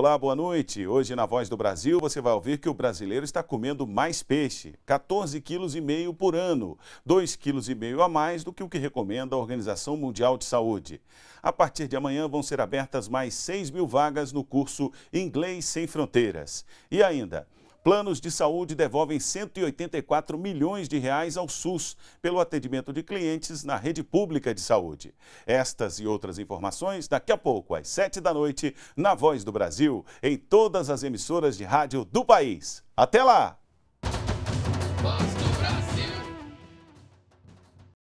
Olá, boa noite. Hoje na Voz do Brasil você vai ouvir que o brasileiro está comendo mais peixe, 14,5 kg por ano, 2,5 kg a mais do que o que recomenda a Organização Mundial de Saúde. A partir de amanhã vão ser abertas mais 6 mil vagas no curso Inglês Sem Fronteiras. E ainda, Planos de saúde devolvem 184 milhões de reais ao SUS pelo atendimento de clientes na rede pública de saúde. Estas e outras informações daqui a pouco, às 7 da noite, na Voz do Brasil, em todas as emissoras de rádio do país. Até lá!